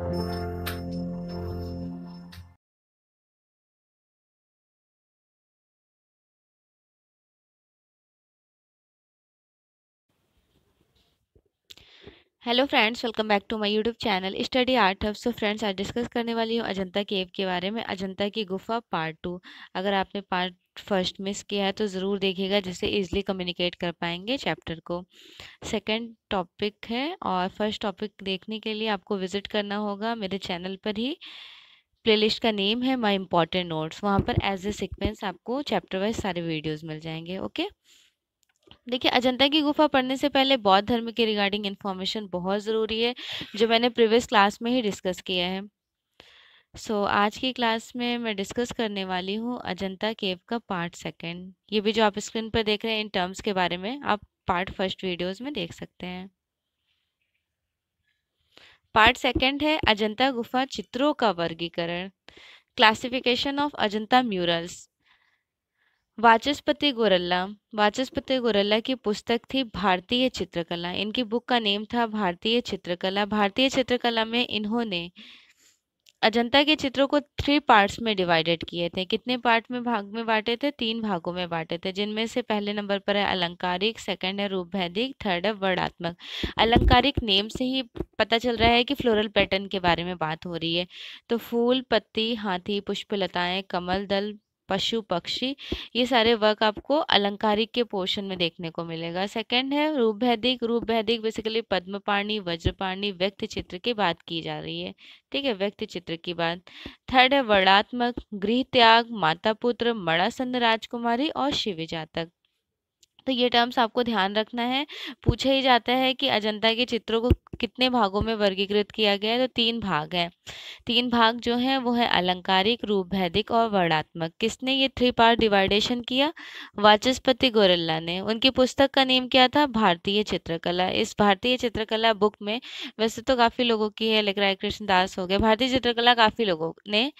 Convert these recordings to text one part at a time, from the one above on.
Hello friends welcome back to my YouTube channel study art hub so friends आज discuss करने वाली हूँ अजंता केव के बारे में अजंता की गुफा पार्ट टू अगर आपने पार्ट फर्स्ट मिस किया है तो ज़रूर देखिएगा जिससे ईजिली कम्युनिकेट कर पाएंगे चैप्टर को सेकंड टॉपिक है और फर्स्ट टॉपिक देखने के लिए आपको विज़िट करना होगा मेरे चैनल पर ही प्लेलिस्ट का नेम है माई इम्पॉर्टेंट नोट्स वहाँ पर एज ए सिक्वेंस आपको चैप्टर वाइज सारे वीडियोज़ मिल जाएंगे ओके देखिए अजंता की गुफा पढ़ने से पहले बौद्ध धर्म के रिगार्डिंग इन्फॉर्मेशन बहुत ज़रूरी है जो मैंने प्रीवियस क्लास में ही डिस्कस किया है सो so, आज की क्लास में मैं डिस्कस करने वाली हूँ अजंता केव का पार्ट सेकंड ये भी जो आप स्क्रीन पर देख रहे हैं इन टर्म्स के बारे में आप पार्ट फर्स्ट वीडियोस में देख सकते हैं पार्ट सेकंड है अजंता गुफा चित्रों का वर्गीकरण classification of Ajanta murals Vachaspati Gairola Vachaspati Gairola की पुस्तक थी भारतीय चित्रकला इनकी बुक का नेम था भारतीय चित्रकला भारतीय चित्रकला में इन्होंने अजंता के चित्रों को थ्री पार्ट्स में डिवाइडेड किए थे कितने पार्ट में भाग में बांटे थे तीन भागों में बांटे थे जिनमें से पहले नंबर पर है अलंकारिक सेकंड है रूप भैदिक थर्ड है वर्णात्मक अलंकारिक नेम से ही पता चल रहा है कि फ्लोरल पैटर्न के बारे में बात हो रही है तो फूल पत्ती हाथी पुष्पलताएँ कमल दल पशु पक्षी ये सारे वर्क आपको अलंकारिक के पोर्शन में देखने को मिलेगा सेकंड है रूप भैदिक रूप भैदिक बेसिकली पद्मपाणी वज्रपाणी व्यक्त चित्र की बात की जा रही है ठीक है व्यक्त चित्र की बात थर्ड है वर्णात्मक गृह त्याग माता पुत्र मणासन राजकुमारी और शिव जातक तो ये टर्म्स आपको ध्यान रखना है पूछा ही जाता है कि अजंता के चित्रों को कितने भागों में वर्गीकृत किया गया है तो तीन भाग हैं तीन भाग जो हैं वो है अलंकारिक रूप भैदिक और वर्णात्मक किसने ये थ्री पार्ट डिवाइडेशन किया वाचस्पति गोरल्ला ने उनकी पुस्तक का नेम क्या था भारतीय चित्रकला इस भारतीय चित्रकला बुक में वैसे तो काफ़ी लोगों की है लेकिन कृष्ण दास हो गए भारतीय चित्रकला काफ़ी लोगों ने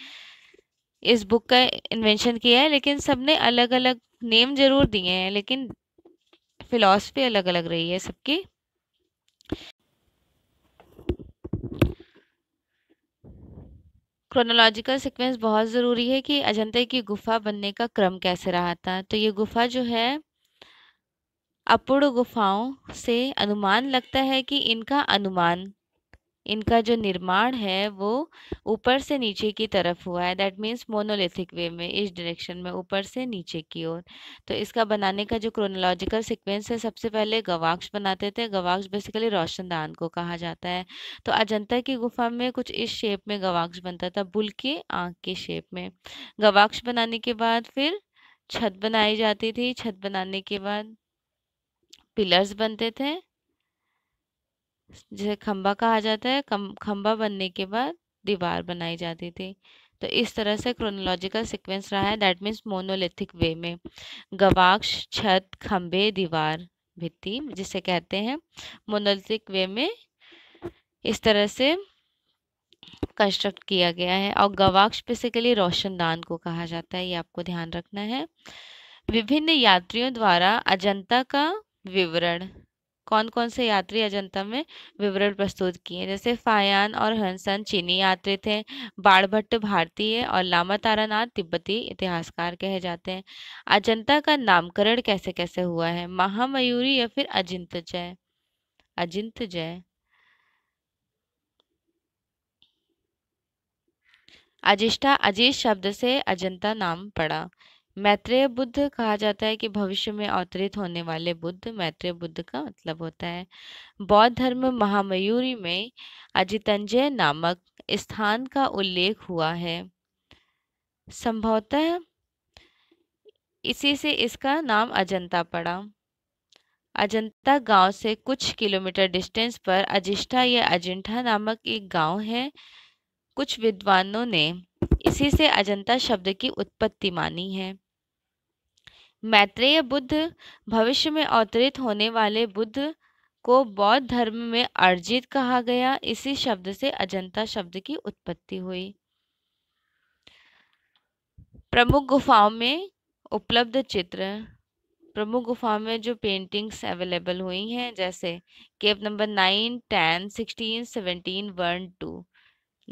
इस बुक का इन्वेंशन किया है लेकिन सबने अलग अलग नेम जरूर दिए हैं लेकिन फिलॉसफी अलग अलग रही है सबकी क्रोनोलॉजिकल सीक्वेंस बहुत ज़रूरी है कि अजंता की गुफा बनने का क्रम कैसे रहा था तो ये गुफा जो है अपूर्ण गुफाओं से अनुमान लगता है कि इनका अनुमान इनका जो निर्माण है वो ऊपर से नीचे की तरफ हुआ है दैट मीन्स मोनोलिथिक वे में इस डायरेक्शन में ऊपर से नीचे की ओर तो इसका बनाने का जो क्रोनोलॉजिकल सिक्वेंस है सबसे पहले गवाक्ष बनाते थे गवाक्ष बेसिकली रोशनदान को कहा जाता है तो अजंता की गुफा में कुछ इस शेप में गवाक्ष बनता था बुल के आँख के शेप में गवाक्ष बनाने के बाद फिर छत बनाई जाती थी छत बनाने के बाद पिलर्स बनते थे जैसे खम्बा कहा जाता है खम्बा बनने के बाद दीवार बनाई जाती थी तो इस तरह से क्रोनोलॉजिकल सिक्वेंस रहा है दैट मीन्स मोनोलिथिक वे में गवाक्ष छत खम्बे दीवार भित्ति जिसे कहते हैं मोनोलिथिक वे में इस तरह से कंस्ट्रक्ट किया गया है और गवाक्ष बेसिकली रोशनदान को कहा जाता है ये आपको ध्यान रखना है विभिन्न यात्रियों द्वारा अजंता का विवरण कौन कौन से यात्री अजंता में विवरण प्रस्तुत किए जैसे फायान और हनसन चीनी यात्री थे बाढ़भट्ट भारतीय और लामा तारानाथ तिब्बती इतिहासकार कहे जाते हैं अजंता का नामकरण कैसे कैसे हुआ है महामयूरी या फिर अजिंत जय अजिंत जय अजिष्ठा अजीत शब्द से अजंता नाम पड़ा मैत्रेय बुद्ध कहा जाता है कि भविष्य में अवतरित होने वाले बुद्ध मैत्रेय बुद्ध का मतलब होता है बौद्ध धर्म महामयूरी में अजितंजय नामक स्थान का उल्लेख हुआ है संभवतः इसी से इसका नाम अजंता पड़ा अजंता गांव से कुछ किलोमीटर डिस्टेंस पर अजिष्ठा या अजिंठा नामक एक गांव है कुछ विद्वानों ने इसी से अजंता शब्द की उत्पत्ति मानी है मैत्रेय बुद्ध भविष्य में अवतरित होने वाले बुद्ध को बौद्ध धर्म में अर्जित कहा गया इसी शब्द से अजंता शब्द की उत्पत्ति हुई प्रमुख गुफाओं में उपलब्ध चित्र प्रमुख गुफाओं में जो पेंटिंग्स अवेलेबल हुई हैं जैसे cave number nine ten sixteen seventeen one two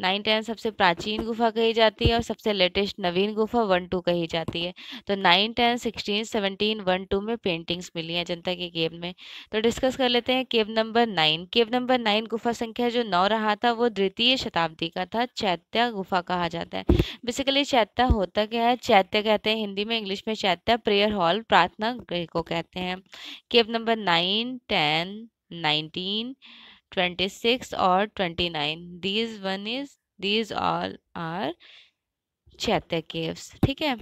nine ten सबसे प्राचीन गुफा कही जाती है और सबसे लेटेस्ट नवीन गुफा वन टू कही जाती है तो nine ten sixteen seventeen one two में पेंटिंग्स मिली हैं जनता के केव में तो डिस्कस कर लेते हैं cave number nine cave number nine गुफा संख्या जो नौ रहा था वो द्वितीय शताब्दी का था चैत्या गुफा कहा जाता है बेसिकली चैत्या होता क्या है चैत्य कहते हैं हिंदी में इंग्लिश में चैत्या प्रेयर हॉल प्रार्थना गृह को कहते हैं cave number nine ten nineteen 26 or 29 these one is these all are chaitya caves ठीक है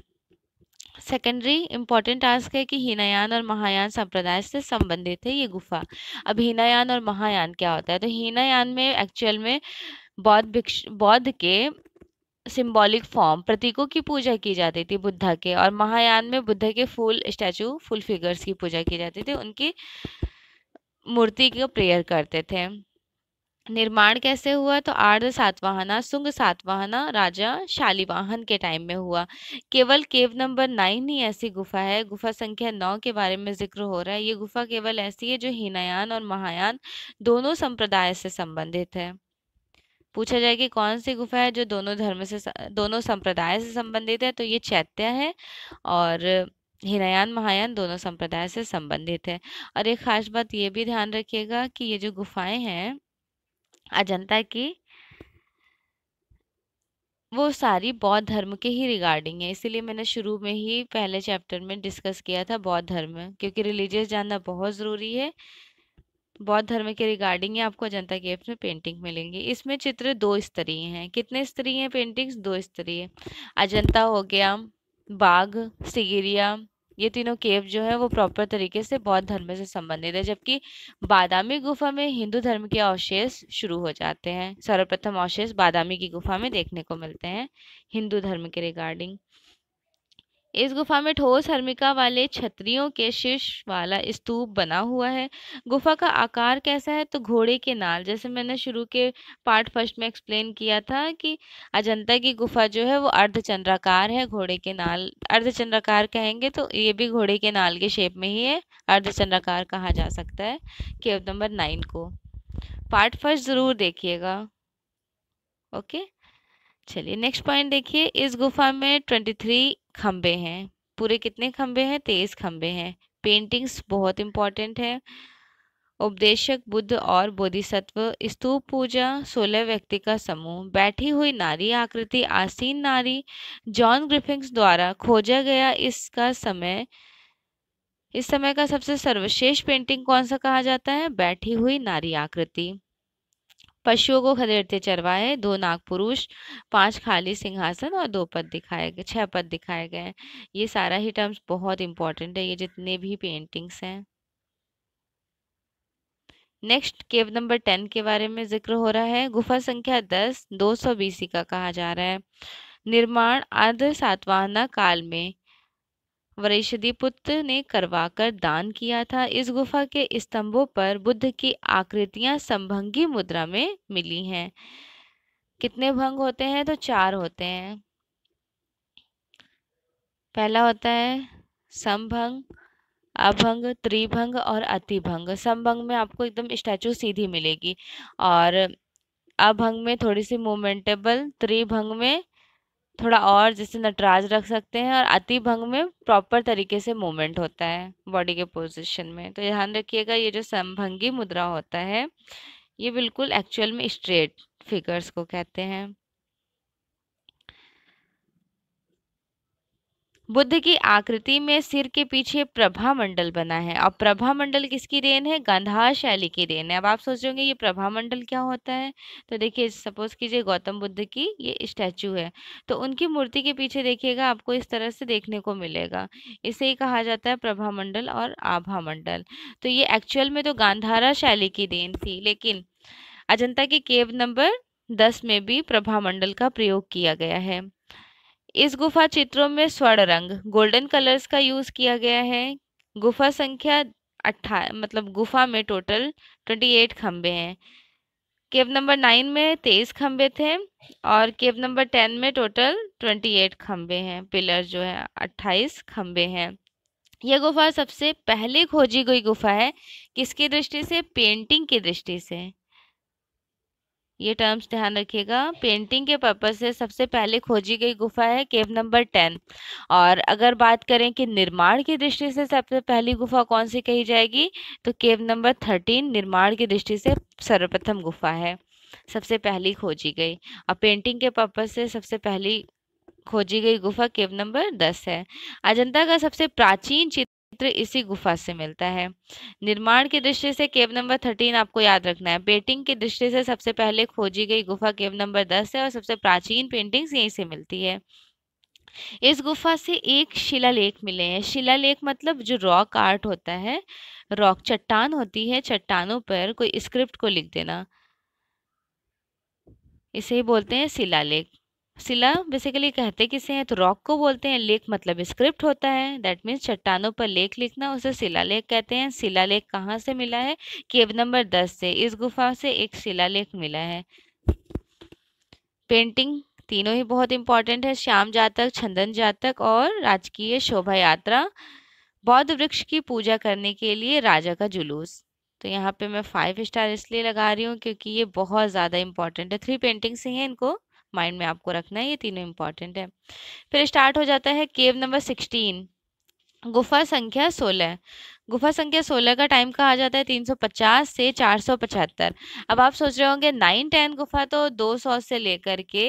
सेकेंडरी इम्पॉर्टेंट टास्क है कि हीनायान और महायान संप्रदाय से संबंधित है ये गुफा अब हीनायान और महायान क्या होता है तो हीनायान में एक्चुअल में बौद्ध भिक्ष बौद्ध के सिंबॉलिक फॉर्म प्रतीकों की पूजा की जाती थी बुद्धा के और महायान में बुद्ध के फुल स्टैचू फुल फिगर्स की पूजा की जाती थी उनकी मूर्ति को प्रेयर करते थे निर्माण कैसे हुआ तो आर्ध सातवाहना सुंग सातवाहना राजा शालीवाहन के टाइम में हुआ केवल केव नंबर नाइन ही ऐसी गुफा है गुफा संख्या नौ के बारे में जिक्र हो रहा है ये गुफा केवल ऐसी है जो हीनायान और महायान दोनों संप्रदाय से संबंधित है पूछा जाए कि कौन सी गुफा है जो दोनों धर्म से दोनों संप्रदाय से संबंधित है तो ये चैत्य है और हिनायान महायान दोनों संप्रदाय से संबंधित है और एक खास बात ये भी ध्यान रखिएगा कि ये जो गुफाएं हैं अजंता की वो सारी बौद्ध धर्म के ही रिगार्डिंग है इसीलिए मैंने शुरू में ही पहले चैप्टर में डिस्कस किया था बौद्ध धर्म क्योंकि रिलीजियस जानना बहुत ज़रूरी है बौद्ध धर्म के रिगार्डिंग आपको अजंता गेट में पेंटिंग मिलेंगी इसमें चित्र दो स्तरीय हैं कितने स्तरीय हैं पेंटिंग्स दो स्तरीय अजंता हो गया बाघ सिगिरिया ये तीनों केव जो है वो प्रॉपर तरीके से बौद्ध धर्म से संबंधित है जबकि बादामी गुफा में हिंदू धर्म के अवशेष शुरू हो जाते हैं सर्वप्रथम अवशेष बादामी की गुफा में देखने को मिलते हैं हिंदू धर्म के रिगार्डिंग इस गुफा में ठोस हर्मिका वाले छतरियों के शीर्ष वाला स्तूप बना हुआ है गुफा का आकार कैसा है तो घोड़े के नाल जैसे मैंने शुरू के पार्ट फर्स्ट में एक्सप्लेन किया था कि अजंता की गुफा जो है वो अर्धचंद्राकार है घोड़े के नाल अर्धचंद्राकार कहेंगे तो ये भी घोड़े के नाल के शेप में ही है अर्धचंद्राकार कहा जा सकता है केव नंबर नाइन को पार्ट फर्स्ट ज़रूर देखिएगा ओके चलिए नेक्स्ट पॉइंट देखिए इस गुफा में ट्वेंटी थ्री खम्बे हैं पूरे कितने खम्बे हैं तेईस खम्बे हैं पेंटिंग्स बहुत इंपॉर्टेंट है उपदेशक बुद्ध और बोधिसत्व स्तूप पूजा सोलह व्यक्ति का समूह बैठी हुई नारी आकृति आसीन नारी जॉन ग्रिफिंग्स द्वारा खोजा गया इसका समय इस समय का सबसे सर्वश्रेष्ठ पेंटिंग कौन सा कहा जाता है बैठी हुई नारी आकृति पशुओं को खदेड़ते चरवाहे दो नागपुरुष पांच खाली सिंहासन और दो पद दिखाए गए छह पद दिखाए गए ये सारा ही टर्म्स बहुत इंपॉर्टेंट है ये जितने भी पेंटिंग्स हैं नेक्स्ट केव नंबर टेन के बारे में जिक्र हो रहा है गुफा संख्या दस दो सौ बीस का कहा जा रहा है निर्माण अर्ध सातवाहना काल में वरिष्ठीपुत्र ने करवाकर दान किया था इस गुफा के स्तंभों पर बुद्ध की आकृतियां संभंगी मुद्रा में मिली हैं कितने भंग होते हैं तो चार होते हैं पहला होता है संभंग अभंग त्रिभंग और अतिभंग संभंग में आपको एकदम स्टैचू सीधी मिलेगी और अभंग में थोड़ी सी मोमेंटेबल त्रिभंग में थोड़ा और जैसे नटराज रख सकते हैं और अति भंग में प्रॉपर तरीके से मूवमेंट होता है बॉडी के पोजीशन में तो ध्यान रखिएगा ये जो समभंगी मुद्रा होता है ये बिल्कुल एक्चुअल में स्ट्रेट फिगर्स को कहते हैं बुद्ध की आकृति में सिर के पीछे प्रभा मंडल बना है और प्रभा मंडल किसकी देन है गंधार शैली की देन है अब आप सोचोगे ये प्रभा मंडल क्या होता है तो देखिए सपोज कीजिए गौतम बुद्ध की ये स्टैचू है तो उनकी मूर्ति के पीछे देखिएगा आपको इस तरह से देखने को मिलेगा इसे ही कहा जाता है प्रभा मंडल और आभा मंडल तो ये एक्चुअल में तो गांधारा शैली की देन थी लेकिन अजंता के केव नंबर दस में भी प्रभा मंडल का प्रयोग किया गया है इस गुफा चित्रों में स्वर्ण रंग गोल्डन कलर्स का यूज किया गया है गुफा संख्या अट्ठा मतलब गुफा में टोटल ट्वेंटी एट खम्बे हैं केव नंबर नाइन में तेईस खम्बे थे और केव नंबर टेन में टोटल ट्वेंटी एट खम्बे हैं पिलर जो है अट्ठाईस खम्बे हैं यह गुफा सबसे पहले खोजी गई गुफा है किसकी दृष्टि से पेंटिंग की दृष्टि से ये टर्म्स ध्यान रखिएगा पेंटिंग के पर्पज से सबसे पहले खोजी गई गुफा है केव नंबर टेन और अगर बात करें कि निर्माण की दृष्टि से सबसे पहली गुफा कौन सी कही जाएगी तो केव नंबर थर्टीन निर्माण की दृष्टि से सर्वप्रथम गुफा है सबसे पहली खोजी गई और पेंटिंग के पर्पज से सबसे पहली खोजी गई गुफा केव नंबर दस है अजंता का सबसे प्राचीन चित्र इसी गुफा से मिलता है निर्माण की दृष्टि से केव नंबर थर्टीन आपको याद रखना है पेंटिंग की दृष्टि से सबसे पहले खोजी गई गुफा केव नंबर दस है और सबसे प्राचीन पेंटिंग्स यहीं से मिलती है इस गुफा से एक शिलालेख मिले हैं शिलालेख मतलब जो रॉक आर्ट होता है रॉक चट्टान होती है चट्टानों पर कोई स्क्रिप्ट को लिख देना इसे ही बोलते हैं शिलालेख सिला बेसिकली कहते किसे हैं तो रॉक को बोलते हैं लेख मतलब स्क्रिप्ट होता है दैट मीन्स चट्टानों पर लेख लिखना उसे शिला लेख कहते हैं शिला लेख कहाँ से मिला है केव नंबर दस से इस गुफा से एक शिला लेख मिला है पेंटिंग तीनों ही बहुत इंपॉर्टेंट है श्याम जातक छंदन जातक और राजकीय शोभा यात्रा बौद्ध वृक्ष की पूजा करने के लिए राजा का जुलूस तो यहाँ पे मैं फाइव स्टार इसलिए लगा रही हूँ क्योंकि ये बहुत ज़्यादा इंपॉर्टेंट है थ्री पेंटिंग्स ही हैं इनको माइंड में आपको रखना है ये तीनों इंपॉर्टेंट है फिर स्टार्ट हो जाता है केव नंबर सिक्सटीन गुफा संख्या सोलह गुफा संख्या सोलह का टाइम कहा जाता है तीन सौ पचास से चार सौ पचहत्तर अब आप सोच रहे होंगे नाइन टेन गुफा तो दो सौ से लेकर के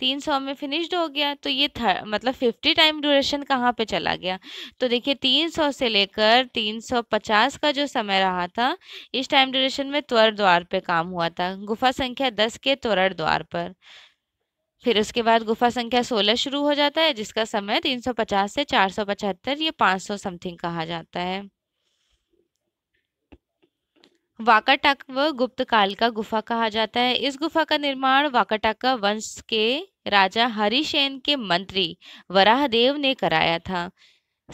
तीन सौ में फिनिश्ड हो गया तो ये थर, मतलब फिफ्टी टाइम ड्यूरेशन कहाँ पे चला गया तो देखिए तीन सौ से लेकर तीन सौ पचास का जो समय रहा था इस टाइम ड्यूरेशन में त्वर द्वार पर काम हुआ था गुफा संख्या दस के त्वर द्वार पर फिर उसके बाद गुफा संख्या 16 शुरू हो जाता है जिसका समय 350 से पचहत्तर या 500 समथिंग कहा जाता है वाकाटक व गुप्त काल का गुफा कहा जाता है इस गुफा का निर्माण वाकाटक वंश के राजा हरिशेन के मंत्री वराहदेव ने कराया था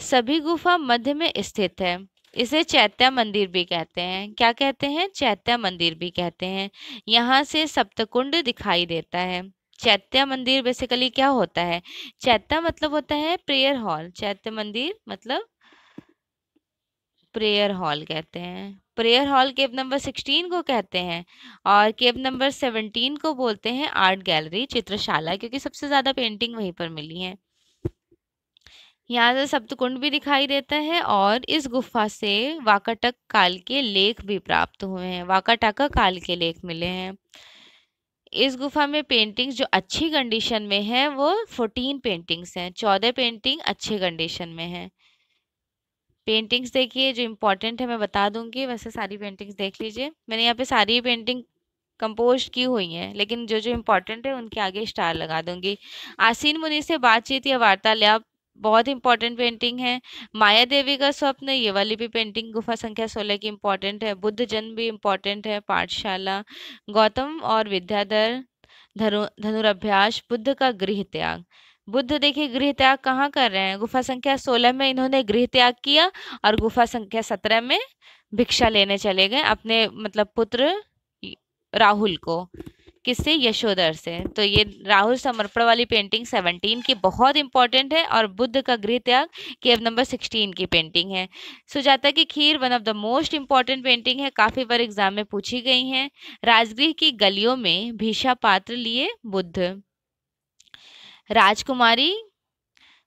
सभी गुफा मध्य में स्थित है इसे चैत्या मंदिर भी कहते हैं क्या कहते हैं चैत्या मंदिर भी कहते हैं यहाँ से सप्तकुंड दिखाई देता है चैत्य मंदिर बेसिकली क्या होता है चैत्य मतलब होता है प्रेयर हॉल चैत्य मंदिर मतलब प्रेयर हॉल कहते हैं prayer hall cave number sixteen को कहते हैं और केव नंबर सेवनटीन को बोलते हैं आर्ट गैलरी चित्रशाला क्योंकि सबसे ज़्यादा पेंटिंग वहीं पर मिली है यहाँ से सप्तकुंड भी दिखाई देता है और इस गुफा से वाकाटक काल के लेख भी प्राप्त हुए हैं वाकाटक काल के लेख मिले हैं इस गुफा में पेंटिंग्स जो अच्छी कंडीशन में हैं वो फोर्टीन पेंटिंग्स हैं चौदह पेंटिंग अच्छे कंडीशन में हैं पेंटिंग्स देखिए जो इम्पोर्टेंट है मैं बता दूंगी वैसे सारी पेंटिंग्स देख लीजिए मैंने यहाँ पे सारी पेंटिंग कंपोज की हुई हैं लेकिन जो जो इम्पोर्टेंट है उनके आगे स्टार लगा दूंगी आसिन मुनि से बातचीत या वार्तालाप बहुत इंपॉर्टेंट पेंटिंग है माया देवी का स्वप्न ये वाली भी पेंटिंग गुफा संख्या सोलह की इंपॉर्टेंट है बुद्ध जन्म भी इंपॉर्टेंट है पाठशाला गौतम और विद्याधर धनु धनुराभ्यास बुद्ध का गृह त्याग बुद्ध देखिए गृह त्याग कहाँ कर रहे हैं गुफा संख्या सोलह में इन्होंने गृह त्याग किया और गुफा संख्या सत्रह में भिक्षा लेने चले गए अपने मतलब पुत्र राहुल को किससे यशोदर से तो ये राहुल समर्पण वाली पेंटिंग सेवनटीन की बहुत इंपॉर्टेंट है और बुद्ध का गृह त्याग केव नंबर सिक्सटीन की पेंटिंग है सुजाता की खीर one of the most important painting है काफ़ी बार एग्जाम में पूछी गई है राजगृह की गलियों में भीषा पात्र लिए बुद्ध राजकुमारी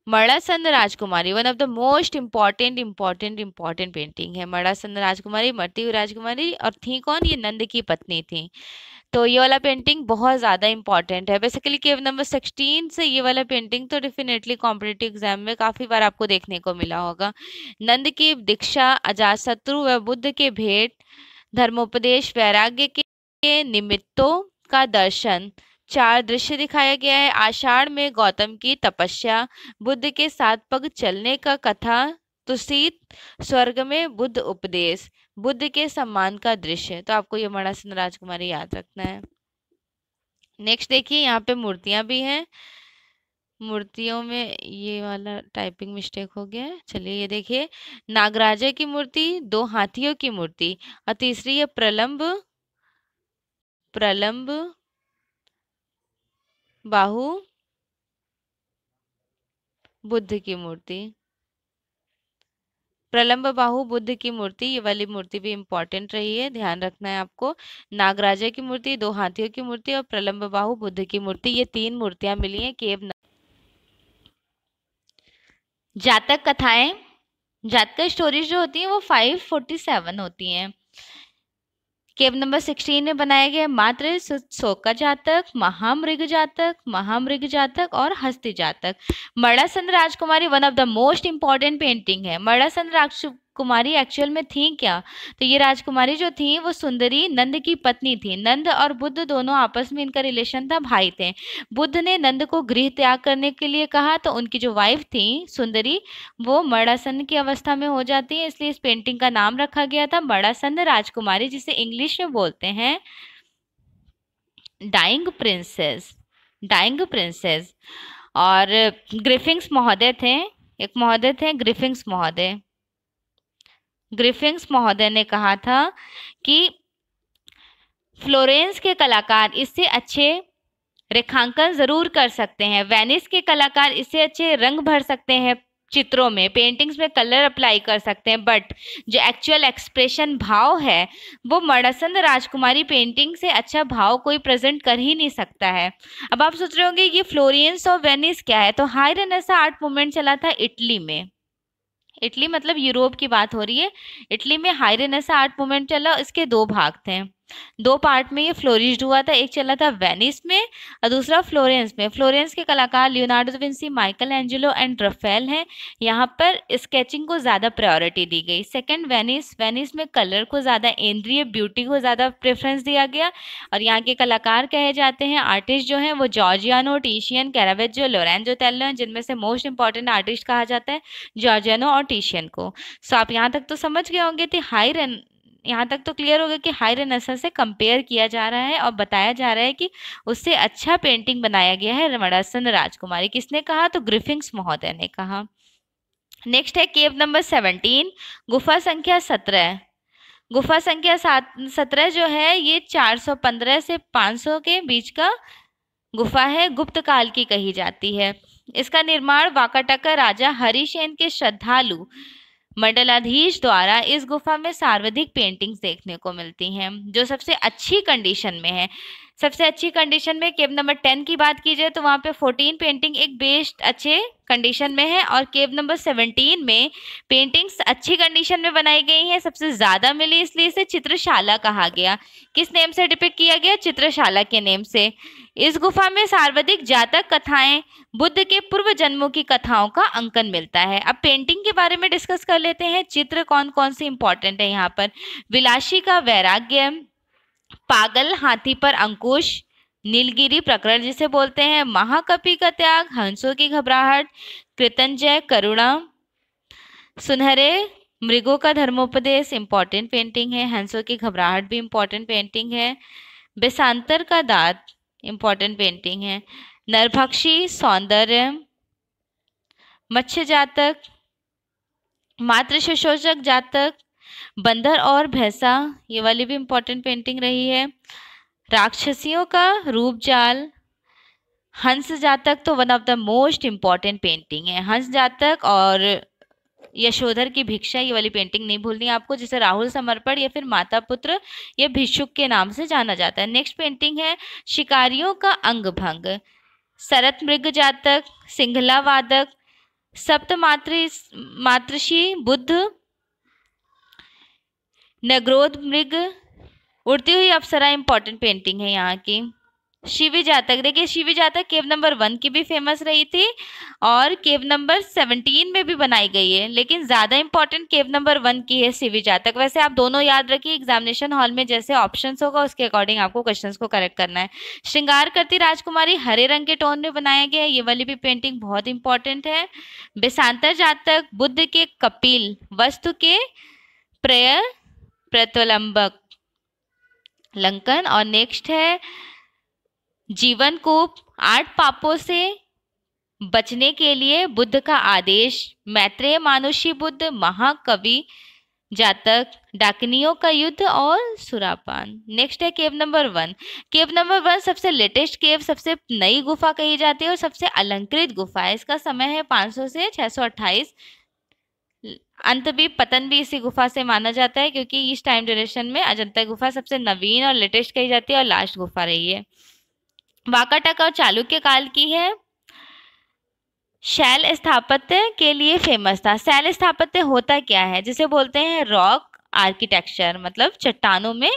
मड़ासंद राजकुमारी one of the most important important important painting है मड़ासंद राजकुमारी मरती हुई राजकुमारी और थी कौन ये नंद की पत्नी थी तो ये वाला पेंटिंग बहुत ज़्यादा इंपॉर्टेंट है बेसिकली केव नंबर सिक्सटीन से ये वाला पेंटिंग तो डेफिनेटली कॉम्पिटेटिव एग्जाम में काफ़ी बार आपको देखने को मिला होगा नंद की दीक्षा अजात शत्रु व बुद्ध के भेंट धर्मोपदेश वैराग्य के निमित्तों का दर्शन चार दृश्य दिखाया गया है आषाढ़ में गौतम की तपस्या बुद्ध के सात पग चलने का कथा तुसीत स्वर्ग में बुद्ध उपदेश बुद्ध के सम्मान का दृश्य तो आपको ये मणा सिंह राजकुमारी याद रखना है नेक्स्ट देखिए यहाँ पे मूर्तियां भी हैं मूर्तियों में ये वाला टाइपिंग मिस्टेक हो गया है चलिए ये देखिए नागराजा की मूर्ति दो हाथियों की मूर्ति और तीसरी है प्रलम्ब प्रलम्ब बाहु बुद्ध की मूर्ति प्रलंब बाहु बुद्ध की मूर्ति ये वाली मूर्ति भी इंपॉर्टेंट रही है ध्यान रखना है आपको नागराजा की मूर्ति दो हाथियों की मूर्ति और प्रलंब बाहु बुद्ध की मूर्ति ये तीन मूर्तियां मिली हैं केव जातक कथाएं जातक स्टोरीज जो होती हैं वो 547 होती हैं केव नंबर सिक्सटीन में बनाया गया मात्र शोका जातक महामृग जातक महामृग जातक और हस्ती जातक मरासन राजकुमारी one of the most important painting है मरासन राज कुमारी एक्चुअल में थी क्या तो ये राजकुमारी जो थी वो सुंदरी नंद की पत्नी थी नंद और बुद्ध दोनों आपस में इनका रिलेशन था भाई थे बुद्ध ने नंद को गृह त्याग करने के लिए कहा तो उनकी जो वाइफ थी सुंदरी वो मड़ासन की अवस्था में हो जाती है इसलिए इस पेंटिंग का नाम रखा गया था मड़ासन राजकुमारी जिसे इंग्लिश में बोलते हैं डाइंग प्रिंसेस डाइंग प्रिंसेस और ग्रिफिंग्स महोदय थे एक महोदय थे ग्रिफिंग्स महोदय ग्रिफिंग्स महोदय ने कहा था कि फ्लोरेंस के कलाकार इससे अच्छे रेखांकन ज़रूर कर सकते हैं वेनिस के कलाकार इससे अच्छे रंग भर सकते हैं चित्रों में पेंटिंग्स में कलर अप्लाई कर सकते हैं बट जो एक्चुअल एक्सप्रेशन भाव है वो मणसंद राजकुमारी पेंटिंग से अच्छा भाव कोई प्रेजेंट कर ही नहीं सकता है अब आप सोच रहे होंगे ये फ्लोरियंस और वेनिस क्या है तो हायर ऐसा आर्ट मूवमेंट चला था इटली में इटली मतलब यूरोप की बात हो रही है इटली में हायरेनेसा आर्ट मूवमेंट चला इसके दो भाग थे दो पार्ट में ये फ्लोरिश हुआ था एक चला था वेनिस में और दूसरा फ्लोरेंस में फ्लोरेंस के कलाकार Leonardo Vinci Michelangelo and Raphael हैं यहाँ पर स्केचिंग को ज़्यादा प्रायोरिटी दी गई सेकंड वेनिस वेनिस में कलर को ज़्यादा इंद्रिय ब्यूटी को ज़्यादा प्रेफरेंस दिया गया और यहाँ के कलाकार कहे जाते हैं आर्टिस्ट जो हैं वो जॉर्जियानो टीशियन कैरावेजो लोरेंजो तेल्लो हैं जिनमें से मोस्ट इंपॉर्टेंट आर्टिस्ट कहा जाता है जॉर्जियानो और टीशियन को सो आप यहाँ तक तो समझ गए होंगे कि हाई यहाँ तक तो क्लियर हो गया कि हाई रेनेसा से कंपेयर किया जा रहा है और बताया जा रहा है कि उससे अच्छा पेंटिंग बनाया गया है रमणासन राजकुमारी किसने कहा तो ग्रिफिंग्स महोदय ने कहा नेक्स्ट है केव नंबर सेवनटीन गुफा संख्या सत्रह गुफा संख्या सात सत्रह जो है ये चार सौ पंद्रह से पाँच सौ के बीच का गुफा है गुप्त काल की कही जाती है इसका निर्माण वाकाटक राजा हरिशेन के श्रद्धालु मंडलाधीश द्वारा इस गुफा में सर्वाधिक पेंटिंग्स देखने को मिलती हैं जो सबसे अच्छी कंडीशन में है सबसे अच्छी कंडीशन में केव नंबर टेन की बात की जाए तो वहाँ पे फोर्टीन पेंटिंग एक बेस्ट अच्छे कंडीशन में है और केव नंबर सेवनटीन में पेंटिंग्स अच्छी कंडीशन में बनाई गई हैं सबसे ज़्यादा मिली इसलिए इसे चित्रशाला कहा गया किस नेम से डिपिक्ट किया गया चित्रशाला के नेम से इस गुफा में सर्वाधिक जातक कथाएँ बुद्ध के पूर्व जन्मों की कथाओं का अंकन मिलता है अब पेंटिंग के बारे में डिस्कस कर लेते हैं चित्र कौन कौन से इंपॉर्टेंट है यहाँ पर विलासी का वैराग्य पागल हाथी पर अंकुश नीलगिरी प्रकरण जिसे बोलते हैं महाकपि का त्याग हंसों की घबराहट कृतंजय करुणा सुनहरे मृगों का धर्मोपदेश इंपॉर्टेंट पेंटिंग है हंसों की घबराहट भी इंपॉर्टेंट पेंटिंग है बेसांतर का दांत इंपॉर्टेंट पेंटिंग है नरभक्षी सौंदर्य मत्स्य जातक मात्र जातक बंदर और भैंसा ये वाली भी इम्पोर्टेंट पेंटिंग रही है राक्षसियों का रूप जाल हंस जातक तो one of the most important painting है हंस जातक और यशोधर की भिक्षा ये वाली पेंटिंग नहीं भूलनी आपको जिसे राहुल समर्पण या फिर माता पुत्र या भिक्षुक के नाम से जाना जाता है नेक्स्ट पेंटिंग है शिकारियों का अंग भंग शरत मृग जातक सिंघला वादक सप्तमात्र मातृषि बुद्ध नगरोध मृग उड़ती हुई अप्सरा इंपॉर्टेंट पेंटिंग है यहाँ की शिवी जातक देखिए शिवी जातक केव नंबर वन की भी फेमस रही थी और केव नंबर सेवनटीन में भी बनाई गई है लेकिन ज़्यादा इंपॉर्टेंट केव नंबर वन की है शिवी जातक वैसे आप दोनों याद रखिए एग्जामिनेशन हॉल में जैसे ऑप्शन होगा उसके अकॉर्डिंग आपको क्वेश्चन को करेक्ट करना है श्रृंगार करती राजकुमारी हरे रंग के टोन में बनाया गया है ये वाली भी पेंटिंग बहुत इंपॉर्टेंट है बेसांतर जातक बुद्ध के कपिल वस्तु के प्रेयर प्रतलंबक लंकन और नेक्स्ट है जीवन को आठ पापों से बचने के लिए बुद्ध का आदेश मैत्रेय मानुषी बुद्ध महाकवि जातक डाकनियों का युद्ध और सुरापान नेक्स्ट है cave number one cave number one सबसे लेटेस्ट केव सबसे नई गुफा कही जाती है और सबसे अलंकृत गुफा है इसका समय है 500 से 628 अंत भी पतन भी इसी गुफा से माना जाता है क्योंकि इस टाइम ड्यूरेशन में अजंता गुफा सबसे नवीन और लेटेस्ट कही जाती है और लास्ट गुफा रही है वाकाटक और चालुक्य काल की है शैल स्थापत्य के लिए फेमस था शैल स्थापत्य होता क्या है जिसे बोलते हैं रॉक आर्किटेक्चर मतलब चट्टानों में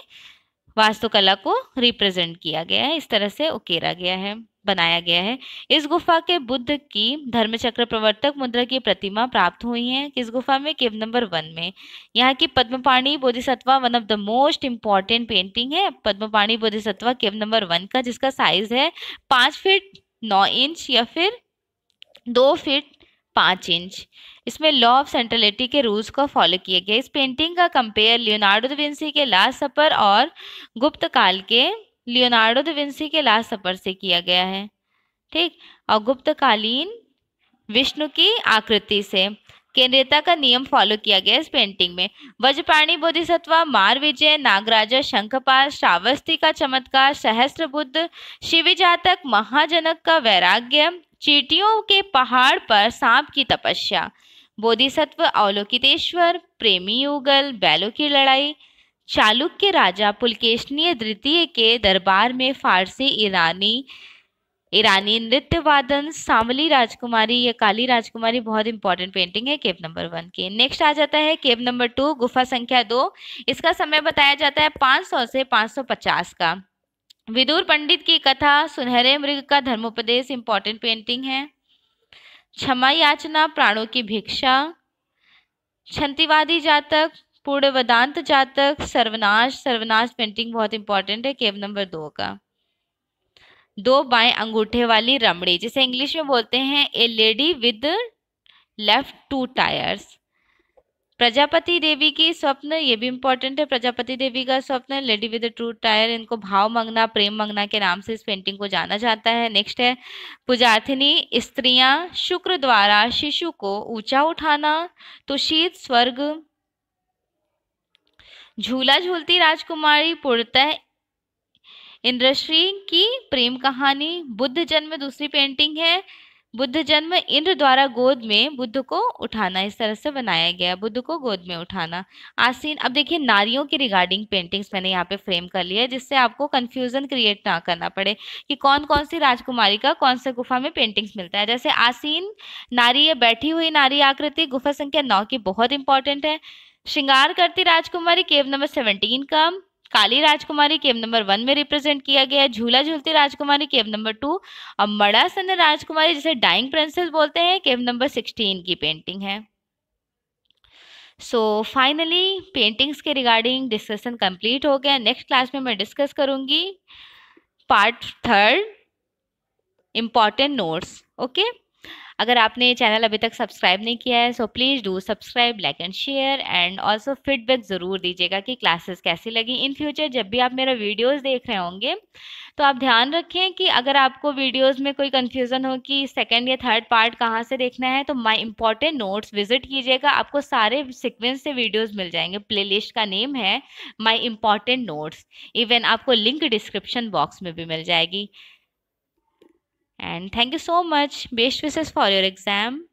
वास्तुकला को रिप्रेजेंट किया गया है इस तरह से उकेरा गया है बनाया गया है इस गुफा के बुद्ध की धर्मचक्र प्रवर्तक मुद्रा की प्रतिमा प्राप्त हुई है किस गुफा में केव नंबर वन में यहाँ की Padmapani Bodhisattva one of the most important painting है Padmapani Bodhisattva cave number one का जिसका साइज है पाँच फीट नौ इंच या फिर दो फीट पाँच इंच इसमें लॉ ऑफ सेंट्रलिटी के रूल्स को फॉलो किया गया इस पेंटिंग का कंपेयर लियोनार्डो विंसी के लास्ट सफर और गुप्त काल के लियोनार्डो दविंसी के लास्ट सफर से किया गया है ठीक और गुप्तकालीन विष्णु की आकृति से केंद्रीयता का नियम फॉलो किया गया इस पेंटिंग में वज्रपाणी बोधिसत्वा मार विजय नागराजा शंखपाल श्रावस्ती का चमत्कार सहस्त्र बुद्ध शिविजातक महाजनक का वैराग्य चीटियों के पहाड़ पर सांप की तपस्या बोधिसत्व अवलोकितेश्वर प्रेमी युगल बैलों की लड़ाई चालुक्य राजा पुलकेशनीय द्वितीय के दरबार में फारसी ईरानी ईरानी नृत्य वादन सामली राजकुमारी या काली राजकुमारी बहुत इंपॉर्टेंट पेंटिंग है केव नंबर वन की नेक्स्ट आ जाता है केव नंबर टू गुफा संख्या दो इसका समय बताया जाता है 500 से 550 का विदुर पंडित की कथा सुनहरे मृग का धर्मोपदेश इंपॉर्टेंट पेंटिंग है क्षमा याचना प्राणों की भिक्षा छंतीवादी जातक पूर्ण वेदांत जातक सर्वनाश सर्वनाश पेंटिंग बहुत इंपॉर्टेंट है केव नंबर दो का दो बाएं अंगूठे वाली रमड़ी जिसे इंग्लिश में बोलते हैं a lady with left to tyres Prajapati Devi की स्वप्न ये भी इंपॉर्टेंट है प्रजापति देवी का स्वप्न लेडी विद टू टायर इनको भाव मंगना प्रेम मंगना के नाम से इस पेंटिंग को जाना जाता है नेक्स्ट है पूजार्थिनी स्त्रियां शुक्र द्वारा शिशु को ऊंचा उठाना तो शीत स्वर्ग झूला झूलती राजकुमारी पूर्णतः इंद्रश्री की प्रेम कहानी बुद्ध जन्म दूसरी पेंटिंग है बुद्ध जन्म इंद्र द्वारा गोद में बुद्ध को उठाना इस तरह से बनाया गया बुद्ध को गोद में उठाना आसीन अब देखिए नारियों की रिगार्डिंग पेंटिंग्स मैंने यहाँ पे फ्रेम कर लिया है जिससे आपको कंफ्यूजन क्रिएट ना करना पड़े कि कौन कौन सी राजकुमारी का कौन से गुफा में पेंटिंग्स मिलता है जैसे आसीन नारी या बैठी हुई नारी आकृति गुफा संख्या नौ की बहुत इंपॉर्टेंट है श्रृंगार करती राजकुमारी केव नंबर सेवनटीन का काली राजकुमारी केव नंबर वन में रिप्रेजेंट किया गया है झूला झूलती राजकुमारी केव नंबर टू और मड़ासन राजकुमारी जिसे डाइंग प्रिंसेस बोलते हैं केव नंबर सिक्सटीन की पेंटिंग है सो फाइनली पेंटिंग्स के रिगार्डिंग डिस्कशन कंप्लीट हो गया नेक्स्ट क्लास में मैं डिस्कस करूंगी part third important notes okay अगर आपने चैनल अभी तक सब्सक्राइब नहीं किया है so please do subscribe like and share and also feedback ज़रूर दीजिएगा कि क्लासेस कैसी लगी इन फ्यूचर जब भी आप मेरा वीडियोज़ देख रहे होंगे तो आप ध्यान रखें कि अगर आपको वीडियोज़ में कोई कन्फ्यूज़न हो कि सेकेंड या थर्ड पार्ट कहाँ से देखना है तो माई इंपॉर्टेंट नोट्स विजिट कीजिएगा आपको सारे सिक्वेंस से वीडियोज़ मिल जाएंगे प्ले का नेम है माई इंपॉर्टेंट नोट्स इवन आपको लिंक डिस्क्रिप्शन बॉक्स में भी मिल जाएगी And thank you so much. Best wishes for your exam.